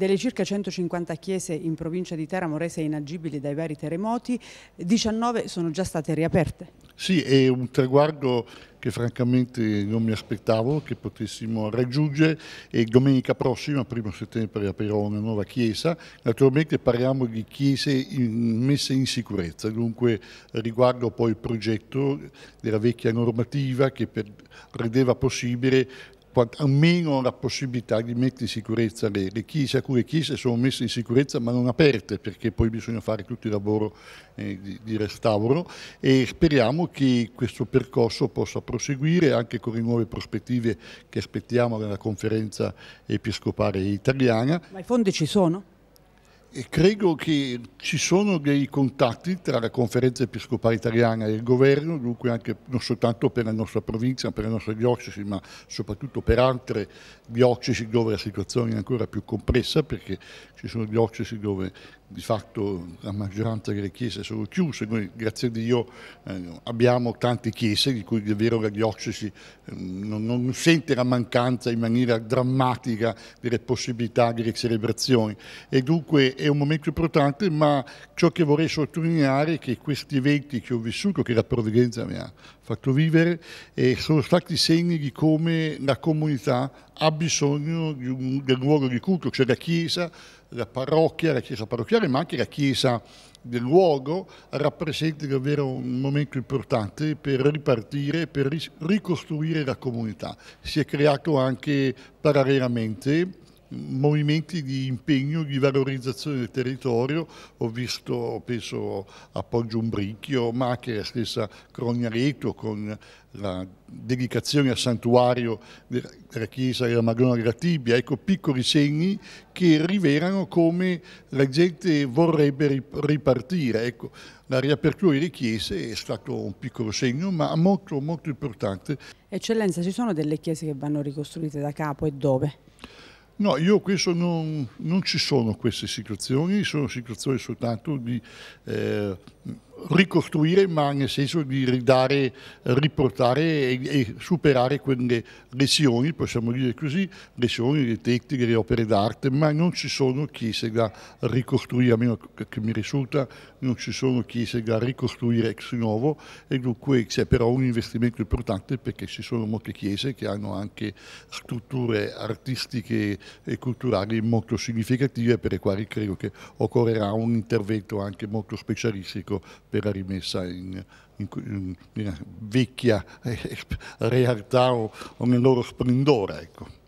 Delle circa 150 chiese in provincia di Teramo rese inagibili dai vari terremoti, 19 sono già state riaperte. Sì, è un traguardo che francamente non mi aspettavo che potessimo raggiungere e domenica prossima, primo settembre, aprirò una nuova chiesa. Naturalmente parliamo di chiese in, messe in sicurezza, dunque riguardo poi il progetto della vecchia normativa che per, rendeva possibile almeno la possibilità di mettere in sicurezza le, le chiese, le chiese sono messe in sicurezza ma non aperte perché poi bisogna fare tutto il lavoro eh, di, di, restauro e speriamo che questo percorso possa proseguire anche con le nuove prospettive che aspettiamo nella conferenza episcopale italiana. Ma i fondi ci sono? E credo che ci sono dei contatti tra la conferenza episcopale italiana e il governo, dunque anche non soltanto per la nostra provincia, per la nostra diocesi, ma soprattutto per altre diocesi dove la situazione è ancora più complessa, perché ci sono diocesi dove di fatto la maggioranza delle chiese sono chiuse, noi grazie a Dio eh, abbiamo tante chiese di cui è vero la diocesi eh, non, non, sente la mancanza in maniera drammatica delle possibilità delle celebrazioni e dunque è un momento importante ma ciò che vorrei sottolineare è che questi eventi che ho vissuto, che la provvidenza mi ha fatto vivere, eh, sono stati segni di come la comunità ha bisogno un, del luogo di culto, cioè la chiesa, la parrocchia, la chiesa parrocchiale Monastero ma anche la Chiesa del luogo rappresenta davvero un momento importante per ripartire, per ricostruire la comunità. Si è creato anche parallelamente movimenti di impegno, di valorizzazione del territorio, ho visto penso a Poggio Umbricchio, ma anche la stessa Crognareto con la dedicazione al santuario della chiesa della Madonna della Tibia, ecco piccoli segni che rivelano come la gente vorrebbe ripartire, ecco la riapertura delle chiese è stato un piccolo segno ma molto molto importante. Eccellenza, ci sono delle chiese che vanno ricostruite da capo e dove? No, io questo non, non ci sono queste situazioni, sono situazioni soltanto di eh, ricostruire, ma nel senso di ridare, riportare e, e, superare quelle lesioni, possiamo dire così, lesioni dei tetti, delle opere d'arte, ma non ci sono chiese da ricostruire, a meno che mi risulta, non ci sono chiese da ricostruire ex novo e dunque c'è però un investimento importante perché ci sono molte chiese che hanno anche strutture artistiche e culturali molto significative per le quali credo che occorrerà un intervento anche molto specialistico per la rimessa in, in, in, in vecchia eh, realtà o, o nel loro splendore. Ecco.